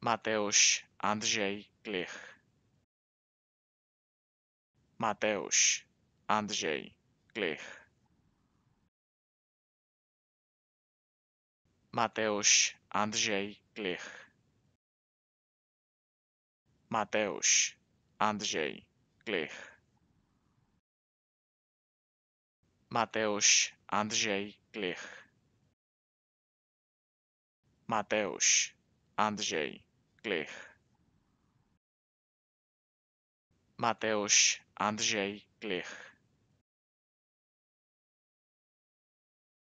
Mateusz Andrzej Glich Mateusz Andrzej Glich Mateusz Andrzej Glich Mateusz Andrzej Glich Mateusz Andrzej Glich Mateusz Andrzej Claire, Mateus Andrzej Claire.